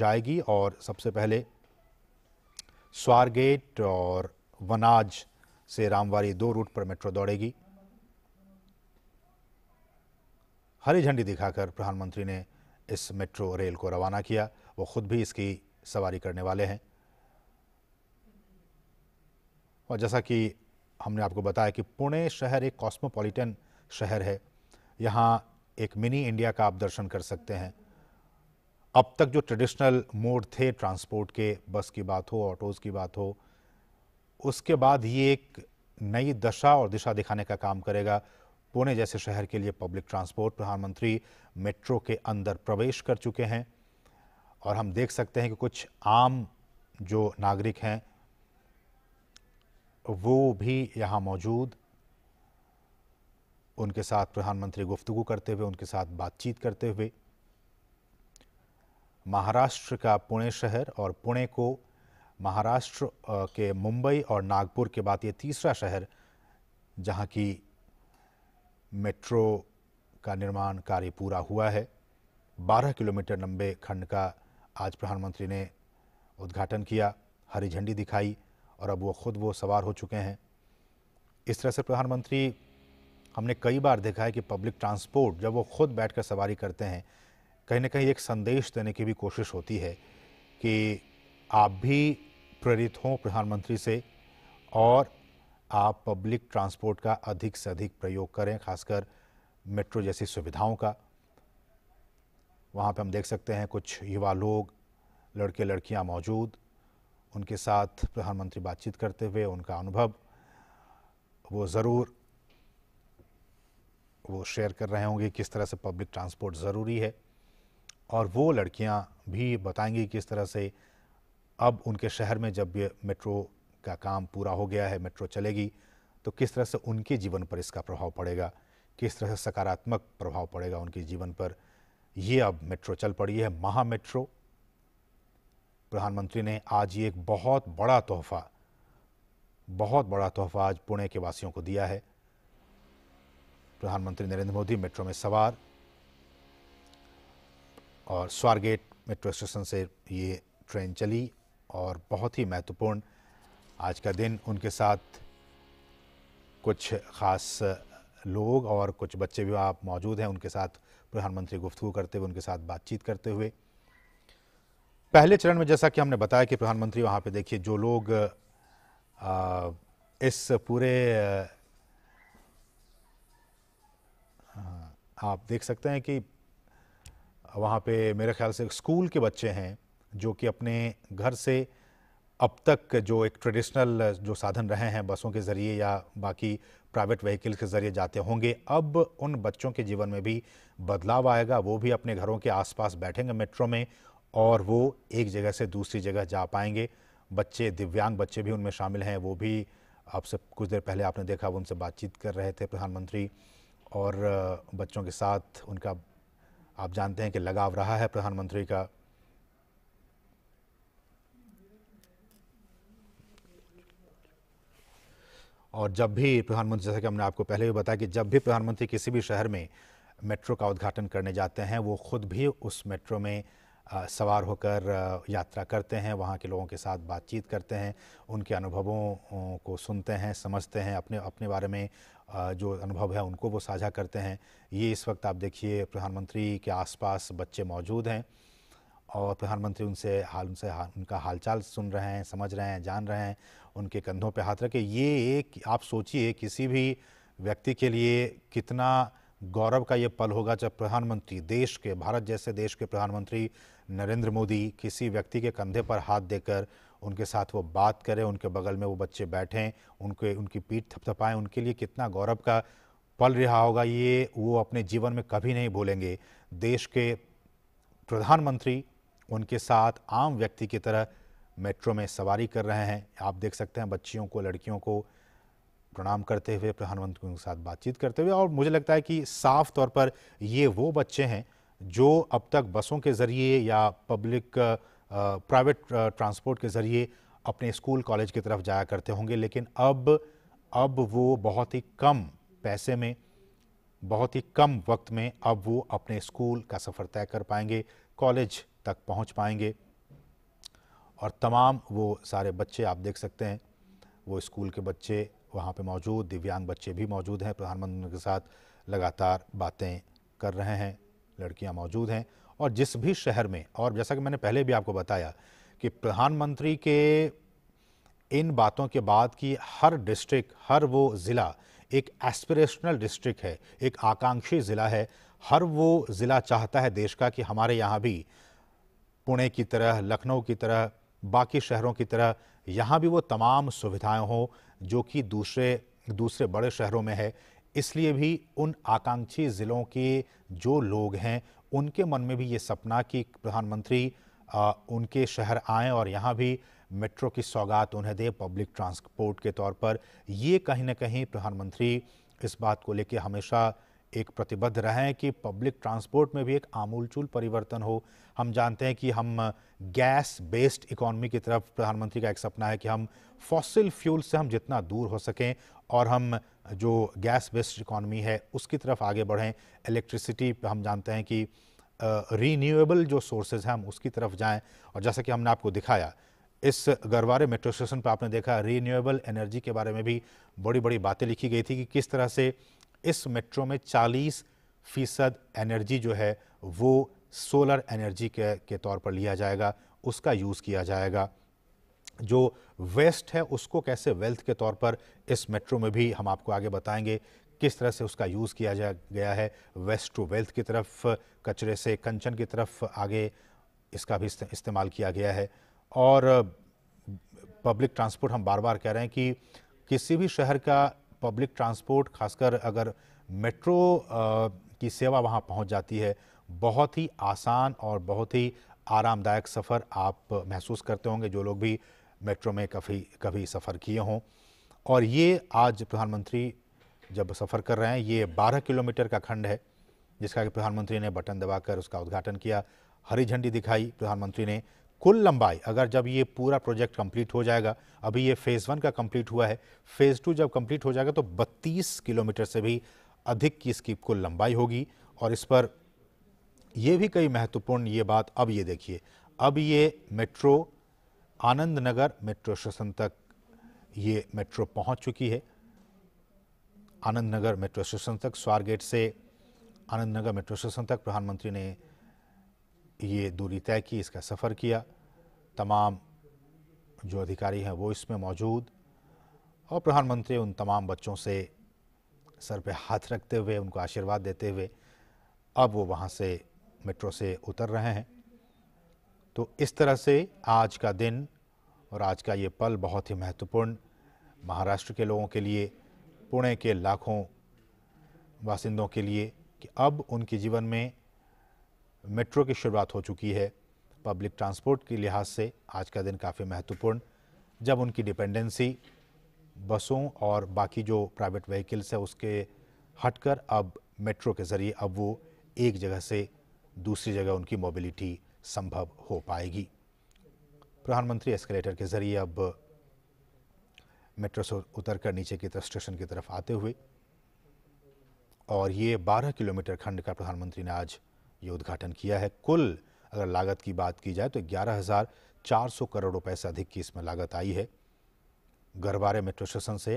जाएगी और सबसे पहले स्वारगेट और वनाज से रामवारी दो रूट पर मेट्रो दौड़ेगी हरी झंडी दिखाकर प्रधानमंत्री ने इस मेट्रो रेल को रवाना किया वो खुद भी इसकी सवारी करने वाले हैं और जैसा कि हमने आपको बताया कि पुणे शहर एक कॉस्मोपॉलिटन शहर है यहाँ एक मिनी इंडिया का आप दर्शन कर सकते हैं अब तक जो ट्रेडिशनल मोड थे ट्रांसपोर्ट के बस की बात हो ऑटोज़ की बात हो उसके बाद ये एक नई दशा और दिशा दिखाने का काम करेगा पुणे जैसे शहर के लिए पब्लिक ट्रांसपोर्ट प्रधानमंत्री मेट्रो के अंदर प्रवेश कर चुके हैं और हम देख सकते हैं कि कुछ आम जो नागरिक हैं वो भी यहाँ मौजूद उनके साथ प्रधानमंत्री गुफ्तगु करते हुए उनके साथ बातचीत करते हुए महाराष्ट्र का पुणे शहर और पुणे को महाराष्ट्र के मुंबई और नागपुर के बाद ये तीसरा शहर जहाँ की मेट्रो का निर्माण कार्य पूरा हुआ है 12 किलोमीटर लंबे खंड का आज प्रधानमंत्री ने उद्घाटन किया हरी झंडी दिखाई और अब वो खुद वो सवार हो चुके हैं इस तरह से प्रधानमंत्री हमने कई बार देखा है कि पब्लिक ट्रांसपोर्ट जब वो खुद बैठकर सवारी करते हैं कहीं ना कहीं एक संदेश देने की भी कोशिश होती है कि आप भी प्रेरित हों प्रधानमंत्री से और आप पब्लिक ट्रांसपोर्ट का अधिक से अधिक प्रयोग करें खासकर मेट्रो जैसी सुविधाओं का वहाँ पे हम देख सकते हैं कुछ युवा लोग लड़के लड़कियाँ मौजूद उनके साथ प्रधानमंत्री बातचीत करते हुए उनका अनुभव वो ज़रूर वो शेयर कर रहे होंगे किस तरह से पब्लिक ट्रांसपोर्ट ज़रूरी है और वो लड़कियां भी बताएंगी किस तरह से अब उनके शहर में जब मेट्रो का काम पूरा हो गया है मेट्रो चलेगी तो किस तरह से उनके जीवन पर इसका प्रभाव पड़ेगा किस तरह से सकारात्मक प्रभाव पड़ेगा उनके जीवन पर ये अब मेट्रो चल पड़ी है महा मेट्रो प्रधानमंत्री ने आज ये एक बहुत बड़ा तोहफा बहुत बड़ा तोहफा आज पुणे के वासियों को दिया है प्रधानमंत्री नरेंद्र मोदी मेट्रो में सवार और स्वारगेट मेट्रो स्टेशन से ये ट्रेन चली और बहुत ही महत्वपूर्ण आज का दिन उनके साथ कुछ ख़ास लोग और कुछ बच्चे भी आप मौजूद हैं उनके साथ प्रधानमंत्री गुफ्तु करते हुए उनके साथ बातचीत करते हुए पहले चरण में जैसा कि हमने बताया कि प्रधानमंत्री वहाँ पे देखिए जो लोग आ, इस पूरे आ, आप देख सकते हैं कि वहाँ पे मेरे ख्याल से स्कूल के बच्चे हैं जो कि अपने घर से अब तक जो एक ट्रेडिशनल जो साधन रहे हैं बसों के ज़रिए या बाकी प्राइवेट व्हीकल के ज़रिए जाते होंगे अब उन बच्चों के जीवन में भी बदलाव आएगा वो भी अपने घरों के आसपास बैठेंगे मेट्रो में और वो एक जगह से दूसरी जगह जा पाएंगे बच्चे दिव्यांग बच्चे भी उनमें शामिल हैं वो भी आपसे कुछ देर पहले आपने देखा वो उनसे बातचीत कर रहे थे प्रधानमंत्री और बच्चों के साथ उनका आप जानते हैं कि लगाव रहा है प्रधानमंत्री का और जब भी प्रधानमंत्री जैसा कि हमने आपको पहले भी बताया कि जब भी प्रधानमंत्री किसी भी शहर में मेट्रो का उद्घाटन करने जाते हैं वो खुद भी उस मेट्रो में सवार होकर यात्रा करते हैं वहाँ के लोगों के साथ बातचीत करते हैं उनके अनुभवों को सुनते हैं समझते हैं अपने अपने बारे में जो अनुभव है उनको वो साझा करते हैं ये इस वक्त आप देखिए प्रधानमंत्री के आसपास बच्चे मौजूद हैं और प्रधानमंत्री उनसे हाल उनसे हाल, उनका हालचाल सुन रहे हैं समझ रहे हैं जान रहे हैं उनके कंधों पर हाथ रखे ये एक आप सोचिए किसी भी व्यक्ति के लिए कितना गौरव का ये पल होगा जब प्रधानमंत्री देश के भारत जैसे देश के प्रधानमंत्री नरेंद्र मोदी किसी व्यक्ति के कंधे पर हाथ देकर उनके साथ वो बात करें उनके बगल में वो बच्चे बैठें उनके उनकी पीठ थपथपाएं उनके लिए कितना गौरव का पल रहा होगा ये वो अपने जीवन में कभी नहीं भूलेंगे देश के प्रधानमंत्री उनके साथ आम व्यक्ति की तरह मेट्रो में सवारी कर रहे हैं आप देख सकते हैं बच्चियों को लड़कियों को प्रणाम करते हुए प्रधानमंत्री के साथ बातचीत करते हुए और मुझे लगता है कि साफ तौर पर ये वो बच्चे हैं जो अब तक बसों के ज़रिए या पब्लिक प्राइवेट ट्रांसपोर्ट के ज़रिए अपने स्कूल कॉलेज की तरफ जाया करते होंगे लेकिन अब अब वो बहुत ही कम पैसे में बहुत ही कम वक्त में अब वो अपने स्कूल का सफ़र तय कर पाएंगे कॉलेज तक पहुंच पाएंगे और तमाम वो सारे बच्चे आप देख सकते हैं वो स्कूल के बच्चे वहाँ पर मौजूद दिव्यांग बच्चे भी मौजूद हैं प्रधानमंत्री के साथ लगातार बातें कर रहे हैं लड़कियाँ मौजूद हैं और जिस भी शहर में और जैसा कि मैंने पहले भी आपको बताया कि प्रधानमंत्री के इन बातों के बाद कि हर डिस्ट्रिक्ट हर वो ज़िला एक एस्पिरेशनल डिस्ट्रिक्ट है एक आकांक्षी ज़िला है हर वो ज़िला चाहता है देश का कि हमारे यहाँ भी पुणे की तरह लखनऊ की तरह बाकी शहरों की तरह यहाँ भी वो तमाम सुविधाएं हों जो कि दूसरे दूसरे बड़े शहरों में है इसलिए भी उन आकांक्षी ज़िलों के जो लोग हैं उनके मन में भी ये सपना कि प्रधानमंत्री उनके शहर आएँ और यहाँ भी मेट्रो की सौगात उन्हें दे पब्लिक ट्रांसपोर्ट के तौर पर ये कहीं ना कहीं प्रधानमंत्री इस बात को लेकर हमेशा एक प्रतिबद्ध रहें कि पब्लिक ट्रांसपोर्ट में भी एक आमूलचूल परिवर्तन हो हम जानते हैं कि हम गैस बेस्ड इकोनॉमी की तरफ प्रधानमंत्री का एक सपना है कि हम फॉसिल फ्यूल से हम जितना दूर हो सकें और हम जो गैस बेस्ड इकोनॉमी है उसकी तरफ आगे बढ़ें इलेक्ट्रिसिटी हम जानते हैं कि रीन्यूएबल जो सोर्सेज हैं हम उसकी तरफ जाएं और जैसा कि हमने आपको दिखाया इस गरवारे मेट्रो स्टेशन पर आपने देखा रीन्यूएबल एनर्जी के बारे में भी बड़ी बड़ी बातें लिखी गई थी कि किस तरह से इस मेट्रो में 40 फीसद एनर्जी जो है वो सोलर एनर्जी के के तौर पर लिया जाएगा उसका यूज़ किया जाएगा जो वेस्ट है उसको कैसे वेल्थ के तौर पर इस मेट्रो में भी हम आपको आगे बताएंगे किस तरह से उसका यूज़ किया जा गया है वेस्ट टू वेल्थ की तरफ कचरे से कंचन की तरफ आगे इसका भी इस्तेमाल किया गया है और पब्लिक ट्रांसपोर्ट हम बार बार कह रहे हैं कि किसी भी शहर का पब्लिक ट्रांसपोर्ट खासकर अगर मेट्रो की सेवा वहाँ पहुँच जाती है बहुत ही आसान और बहुत ही आरामदायक सफ़र आप महसूस करते होंगे जो लोग भी मेट्रो में कभी कभी सफ़र किए हों और ये आज प्रधानमंत्री जब सफ़र कर रहे हैं ये 12 किलोमीटर का खंड है जिसका कि प्रधानमंत्री ने बटन दबाकर उसका उद्घाटन किया हरी झंडी दिखाई प्रधानमंत्री ने कुल लंबाई अगर जब ये पूरा प्रोजेक्ट कंप्लीट हो जाएगा अभी ये फ़ेज़ वन का कंप्लीट हुआ है फ़ेज़ टू जब कंप्लीट हो जाएगा तो 32 किलोमीटर से भी अधिक की इसकी कुल लंबाई होगी और इस पर यह भी कई महत्वपूर्ण ये बात अब ये देखिए अब ये metro Anand Nagar metro station तक ये मेट्रो पहुंच चुकी है आनंद नगर मेट्रो स्टेशन तक स्वारगेट से आनंद नगर मेट्रो स्टेशन तक प्रधानमंत्री ने ये दूरी तय की इसका सफ़र किया तमाम जो अधिकारी हैं वो इसमें मौजूद और प्रधानमंत्री उन तमाम बच्चों से सर पे हाथ रखते हुए उनको आशीर्वाद देते हुए अब वो वहाँ से मेट्रो से उतर रहे हैं तो इस तरह से आज का दिन और आज का ये पल बहुत ही महत्वपूर्ण महाराष्ट्र के लोगों के लिए पुणे के लाखों बासिंदों के लिए कि अब उनके जीवन में मेट्रो की शुरुआत हो चुकी है पब्लिक ट्रांसपोर्ट के लिहाज से आज का दिन काफ़ी महत्वपूर्ण जब उनकी डिपेंडेंसी बसों और बाकी जो प्राइवेट व्हीकल्स है उसके हटकर अब मेट्रो के ज़रिए अब वो एक जगह से दूसरी जगह उनकी मोबिलिटी संभव हो पाएगी प्रधानमंत्री एस्केलेटर के ज़रिए अब मेट्रो से उतर कर नीचे की तरफ स्टेशन की तरफ आते हुए और ये 12 किलोमीटर खंड का प्रधानमंत्री ने आज ये उद्घाटन किया है कुल अगर लागत की बात की जाए तो ग्यारह हजार चार सौ करोड़ रुपए से अधिक की इसमें लागत आई है गढ़वारे मेट्रो स्टेशन से